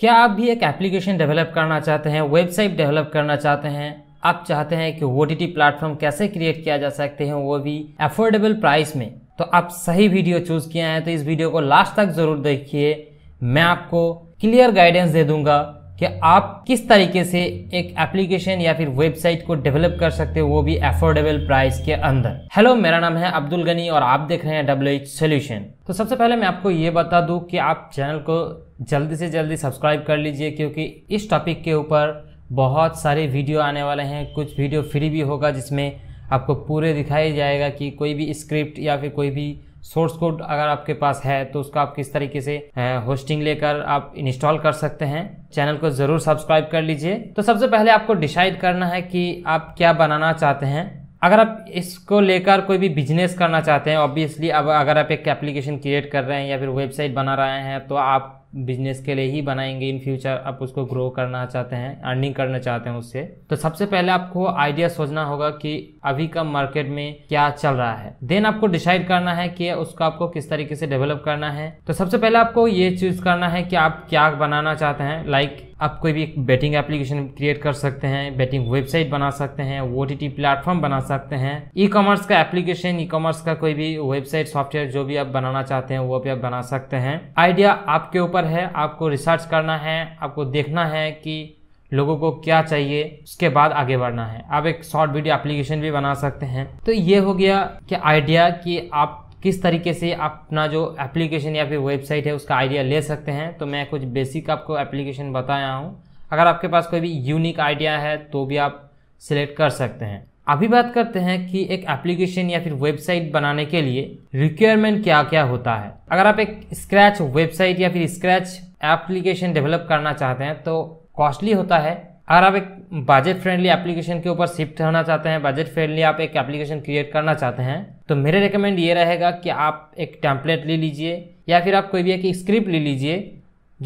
क्या आप भी एक एप्लीकेशन डेवलप करना चाहते हैं वेबसाइट डेवलप करना चाहते हैं आप चाहते हैं कि ओ टी प्लेटफॉर्म कैसे क्रिएट किया जा सकते हैं वो भी एफोर्डेबल प्राइस में तो आप सही वीडियो चूज किया है तो इस वीडियो को लास्ट तक जरूर देखिए मैं आपको क्लियर गाइडेंस दे दूंगा कि आप किस तरीके से एक एप्लीकेशन या फिर वेबसाइट को डेवलप कर सकते हो वो भी अफोर्डेबल प्राइस के अंदर हेलो मेरा नाम है अब्दुल गनी और आप देख रहे हैं डब्ल्यू एच सोल्यूशन तो सबसे पहले मैं आपको ये बता दूं कि आप चैनल को जल्दी से जल्दी सब्सक्राइब कर लीजिए क्योंकि इस टॉपिक के ऊपर बहुत सारे वीडियो आने वाले हैं कुछ वीडियो फ्री भी होगा जिसमें आपको पूरे दिखाया जाएगा कि कोई भी स्क्रिप्ट या फिर कोई भी सोर्स कोड अगर आपके पास है तो उसका आप किस तरीके से होस्टिंग लेकर आप इंस्टॉल कर सकते हैं चैनल को ज़रूर सब्सक्राइब कर लीजिए तो सबसे पहले आपको डिसाइड करना है कि आप क्या बनाना चाहते हैं अगर आप इसको लेकर कोई भी बिजनेस करना चाहते हैं ऑब्वियसली अब अगर आप एक एप्लीकेशन क्रिएट कर रहे हैं या फिर वेबसाइट बना रहे हैं तो आप बिजनेस के लिए ही बनाएंगे इन फ्यूचर आप उसको ग्रो करना चाहते हैं अर्निंग करना चाहते हैं उससे तो सबसे पहले आपको आइडिया सोचना होगा कि अभी का मार्केट में क्या चल रहा है देन आपको डिसाइड करना है कि उसको आपको किस तरीके से डेवलप करना है तो सबसे पहले आपको ये चूज करना है कि आप क्या बनाना चाहते हैं लाइक like, आप कोई भी बैटिंग एप्लीकेशन क्रिएट कर सकते हैं बैटिंग वेबसाइट बना सकते हैं ओ टी प्लेटफॉर्म बना सकते हैं ई कॉमर्स का एप्लीकेशन ई कॉमर्स का कोई भी वेबसाइट सॉफ्टवेयर जो भी आप बनाना चाहते हैं वो भी आप बना सकते हैं आइडिया आपके ऊपर है आपको रिसर्च करना है आपको देखना है कि लोगों को क्या चाहिए उसके बाद आगे बढ़ना है आप एक शॉर्ट वीडियो एप्लीकेशन भी बना सकते हैं तो ये हो गया कि आइडिया कि आप किस तरीके से अपना जो एप्लीकेशन या फिर वेबसाइट है उसका आइडिया ले सकते हैं तो मैं कुछ बेसिक आपको एप्लीकेशन बताया हूँ अगर आपके पास कोई भी यूनिक आइडिया है तो भी आप सिलेक्ट कर सकते हैं अभी बात करते हैं कि एक एप्लीकेशन या फिर वेबसाइट बनाने के लिए रिक्वायरमेंट क्या क्या होता है अगर आप एक स्क्रैच वेबसाइट या फिर स्क्रैच एप्लीकेशन डेवलप करना चाहते हैं तो कॉस्टली होता है अगर आप एक बजट फ्रेंडली एप्लीकेशन के ऊपर शिफ्ट होना चाहते हैं बजट फ्रेंडली आप एक एप्लीकेशन क्रिएट करना चाहते हैं तो मेरे रिकमेंड ये रहेगा कि आप एक टैंपलेट ले लीजिए या फिर आप कोई भी एक स्क्रिप्ट ले लीजिए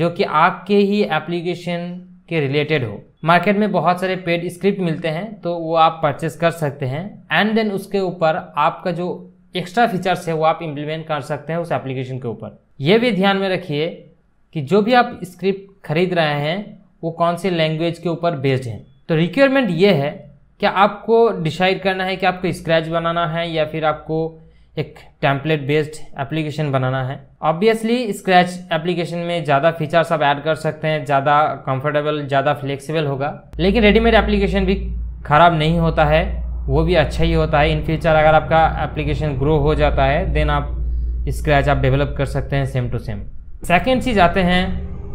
जो कि आपके ही एप्लीकेशन के रिलेटेड हो मार्केट में बहुत सारे पेड स्क्रिप्ट मिलते हैं तो वो आप परचेस कर सकते हैं एंड देन उसके ऊपर आपका जो एक्स्ट्रा फीचर्स है वो आप इम्प्लीमेंट कर सकते हैं उस एप्लीकेशन के ऊपर ये भी ध्यान में रखिए कि जो भी आप स्क्रिप्ट खरीद रहे हैं वो कौन से लैंग्वेज के ऊपर बेस्ड हैं तो रिक्वायरमेंट ये है क्या आपको डिसाइड करना है कि आपको स्क्रैच बनाना है या फिर आपको एक टैंपलेट बेस्ड एप्लीकेशन बनाना है ऑब्वियसली स्क्रैच एप्लीकेशन में ज़्यादा फीचर्स आप ऐड कर सकते हैं ज़्यादा कंफर्टेबल ज़्यादा फ्लेक्सिबल होगा लेकिन रेडीमेड एप्लीकेशन भी ख़राब नहीं होता है वो भी अच्छा ही होता है इन फ्यूचर अगर आपका एप्लीकेशन ग्रो हो जाता है देन आप स्क्रैच आप डेवलप कर सकते हैं सेम टू सेम सेकेंड चीज़ आते हैं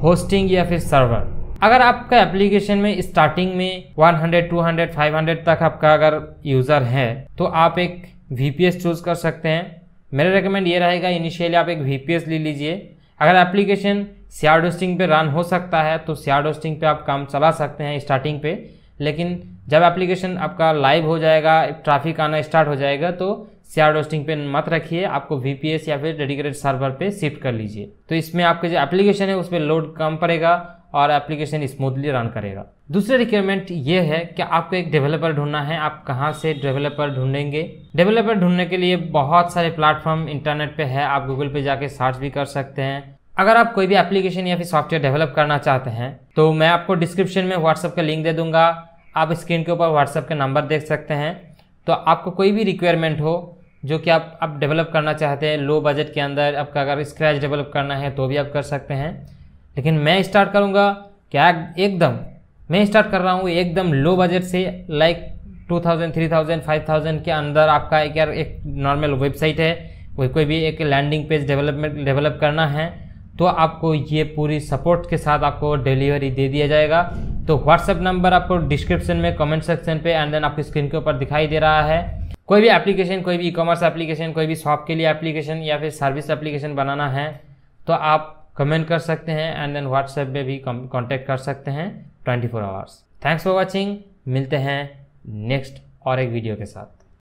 होस्टिंग या फिर सर्वर अगर आपका एप्लीकेशन में स्टार्टिंग में 100, 200, 500 तक आपका अगर यूज़र है तो आप एक वी चूज़ कर सकते हैं मेरा रिकमेंड ये रहेगा इनिशियली आप एक वी ले लीजिए अगर एप्लीकेशन सियार डोस्टिंग पे रन हो सकता है तो सियार डोस्टिंग पे आप काम चला सकते हैं स्टार्टिंग पे लेकिन जब एप्लीकेशन आपका लाइव हो जाएगा ट्रैफिक आना स्टार्ट हो जाएगा तो सियार डोस्टिंग पे मत रखिए आपको वी या फिर डेडिकेटेड सर्वर पे शिफ्ट कर लीजिए तो इसमें आपके जो एप्लीकेशन है उस पर लोड कम पड़ेगा और एप्लीकेशन स्मूथली रन करेगा दूसरा रिक्वायरमेंट ये है कि आपको एक डेवलपर ढूंढना है आप कहाँ से डेवलपर ढूंढेंगे डेवलपर ढूंढने के लिए बहुत सारे प्लेटफॉर्म इंटरनेट पे है आप गूगल पे जाके सर्च भी कर सकते हैं अगर आप कोई भी एप्लीकेशन या फिर सॉफ्टवेयर डेवलप करना चाहते हैं तो मैं आपको डिस्क्रिप्शन में व्हाट्सअप का लिंक दे दूंगा आप स्क्रीन के ऊपर व्हाट्सअप के नंबर देख सकते हैं तो आपको कोई भी रिक्वायरमेंट हो जो कि आप आप डेवलप करना चाहते हैं लो बजट के अंदर आपका अगर स्क्रैच डेवलप करना है तो भी आप कर सकते हैं लेकिन मैं स्टार्ट करूँगा क्या एकदम मैं स्टार्ट कर रहा हूँ एकदम लो बजट से like two thousand three thousand five thousand के अंदर आपका एक यार एक नॉर्मल वेबसाइट है कोई कोई भी एक लैंडिंग पेज डेवलपमेंट डेवलप करना है तो आपको ये पूरी सपोर्ट के साथ आपको डिलीवरी दे दिया जाएगा तो व्हाट्सएप नंबर आपको डिस्क्रिप्शन में कमेंट सेक्शन पे एंड देन आपकी स्क्रीन के ऊपर दिखाई दे रहा है कोई भी एप्लीकेशन कोई भी ई कॉमर्स एप्लीकेशन कोई भी शॉप के लिए एप्लीकेशन या फिर सर्विस एप्लीकेशन बनाना है तो आप कमेंट कर सकते हैं एंड देन व्हाट्सएप में भी कॉन्टैक्ट कर सकते हैं 24 four hours thanks for watching मिलते हैं नेक्स्ट और एक वीडियो के साथ